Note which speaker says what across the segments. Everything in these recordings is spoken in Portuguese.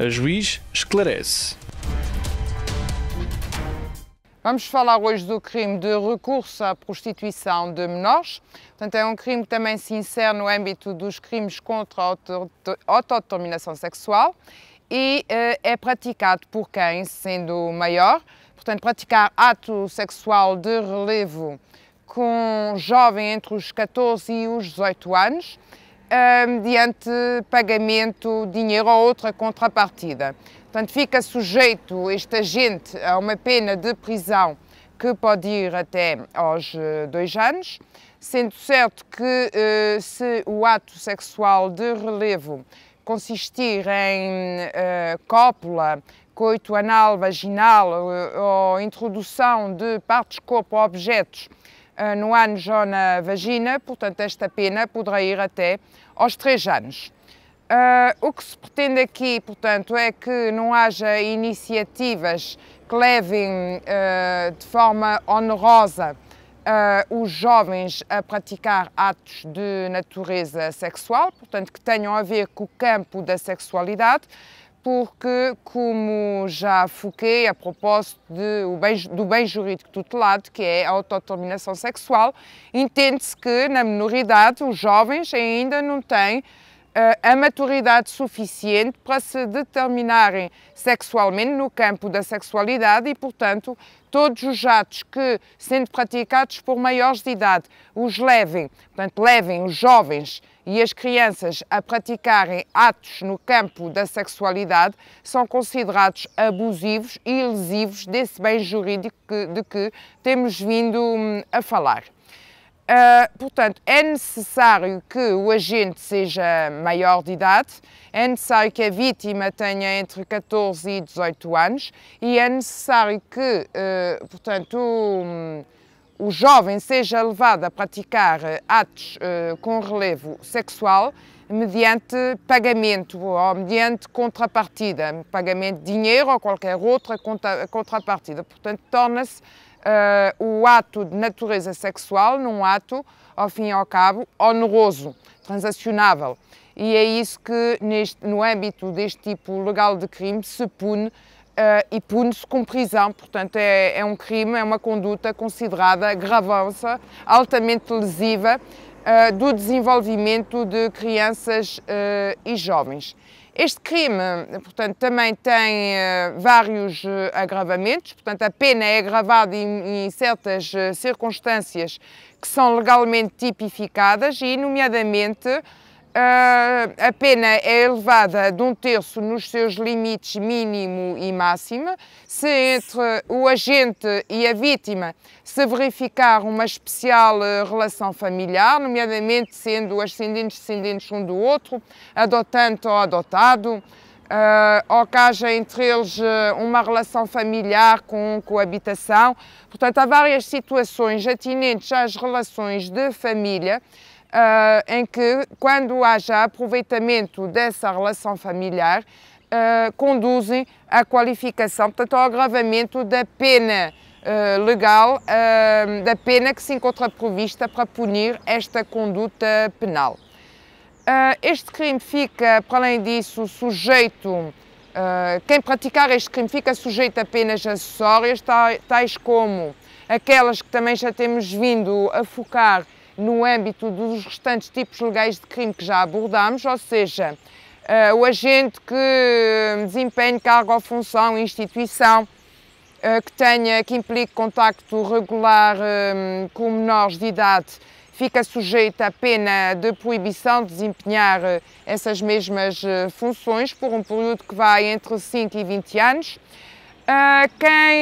Speaker 1: A juiz esclarece. Vamos falar hoje do crime de recurso à prostituição de menores. Portanto, é um crime que também se insere no âmbito dos crimes contra a autodeterminação sexual e eh, é praticado por quem, sendo maior, portanto, praticar ato sexual de relevo com jovem entre os 14 e os 18 anos mediante ehm, pagamento, dinheiro ou outra contrapartida. Portanto, fica sujeito este agente a uma pena de prisão que pode ir até aos eh, dois anos, sendo certo que eh, se o ato sexual de relevo consistir em eh, cópula, coito anal, vaginal ou introdução de partes corpo ou objetos eh, no ânus ou na vagina, portanto, esta pena poderá ir até aos 3 anos. Uh, o que se pretende aqui, portanto, é que não haja iniciativas que levem uh, de forma onerosa uh, os jovens a praticar atos de natureza sexual, portanto, que tenham a ver com o campo da sexualidade, porque, como já foquei a propósito de, bem, do bem jurídico tutelado, que é a autodeterminação sexual, entende-se que, na minoridade, os jovens ainda não têm eh, a maturidade suficiente para se determinarem sexualmente no campo da sexualidade e, portanto, todos os atos que, sendo praticados por maiores de idade, os levem, portanto, levem os jovens e as crianças a praticarem atos no campo da sexualidade, são considerados abusivos e lesivos desse bem jurídico de que temos vindo hum, a falar. Uh, portanto, é necessário que o agente seja maior de idade, é necessário que a vítima tenha entre 14 e 18 anos e é necessário que, uh, portanto, o, o, jovem seja levado a praticar atos uh, com relevo sexual mediante pagamento ou mediante contrapartida, pagamento de dinheiro ou qualquer outra contrapartida. Portanto, torna-se uh, o ato de natureza sexual num ato, ao fim e ao cabo, oneroso, transacionável. E é isso que, neste, no âmbito deste tipo legal de crime, se pune Uh, e pune-se com prisão. Portanto, é, é, um crime, é uma conduta considerada gravosa, altamente lesiva eh, do desenvolvimento de crianças uh, e jovens. Este crime, portanto, também tem uh, vários agravamentos, portanto, a pena é agravada em, em certas circunstâncias que são legalmente tipificadas e, nomeadamente, ah, a pena é elevada de um terço nos seus limites mínimo e máximo. Se entre o agente e a vítima se verificar uma especial ah, relação familiar, nomeadamente sendo ascendentes descendentes um do outro, adotante ou adotado, uh, ou que haja entre eles uma relação familiar com coabitação. Portanto, há várias situações atinentes às relações de família Uh, em que, quando haja aproveitamento dessa relação familiar, uh, conduzem à qualificação, portanto, ao agravamento da pena uh, legal, da pena que se encontra prevista para punir esta conduta penal. este crime fica, para além disso, sujeito. quem praticar este crime fica sujeito a penas acessórias, tais como aquelas que também já temos vindo a focar no âmbito dos restantes tipos legais de crime que já abordámos, ou seja, eh, o agente que desempenhe cargo ou função instituição eh, que tenha, que implique contacto regular eh, com menores de idade, fica sujeito à pena de proibição de desempenhar essas mesmas funções por um período que vai entre 5 e 20 anos. Ah, quem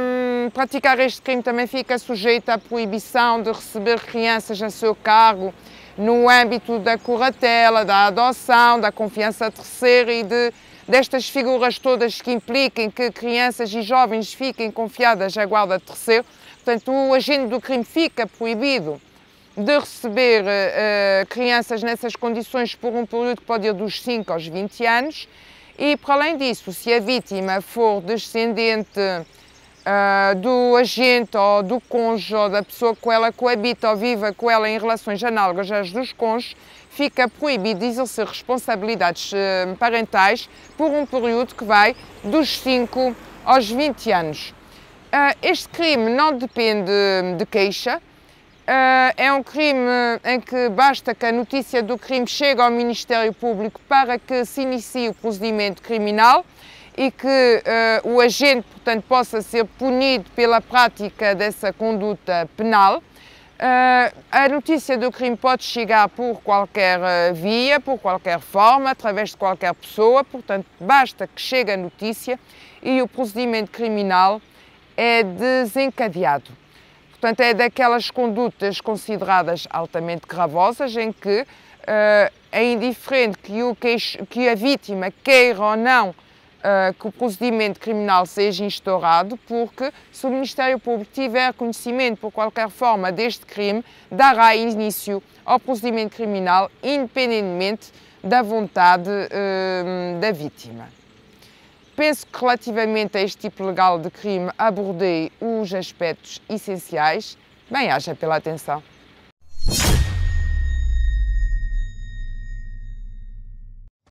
Speaker 1: hum, praticar este crime também fica sujeito à proibição de receber crianças a seu cargo no âmbito da curatela, da adoção, da confiança terceira e de, destas figuras todas que impliquem que crianças e jovens fiquem confiadas à guarda terceira. Portanto, o agente do crime fica proibido de receber uh, crianças nessas condições por um período que pode ir dos 5 aos 20 anos e, por além disso, se a vítima for descendente uh, do agente ou do cônjuge ou da pessoa com ela coabita ou viva com ela em relações análogas às dos cônjuges, fica proibido exercer responsabilidades uh, parentais por um período que vai dos 5 aos 20 anos. Uh, este crime não depende de queixa, eh, é um crime em que basta que a notícia do crime chegue ao Ministério Público para que se inicie o procedimento criminal e que uh, o agente, portanto, possa ser punido pela prática dessa conduta penal. Uh, a notícia do crime pode chegar por qualquer via, por qualquer forma, através de qualquer pessoa, portanto, basta que chegue a notícia e o procedimento criminal é desencadeado. Portanto, é daquelas condutas consideradas altamente gravosas em que uh, é indiferente que, o que a vítima queira ou não uh, que o procedimento criminal seja instaurado, porque se o Ministério Público tiver conhecimento por qualquer forma deste crime, dará início ao procedimento criminal, independentemente da vontade uh, da vítima penso que relativamente a este tipo legal de crime abordei os aspectos essenciais. Bem, haja pela atenção.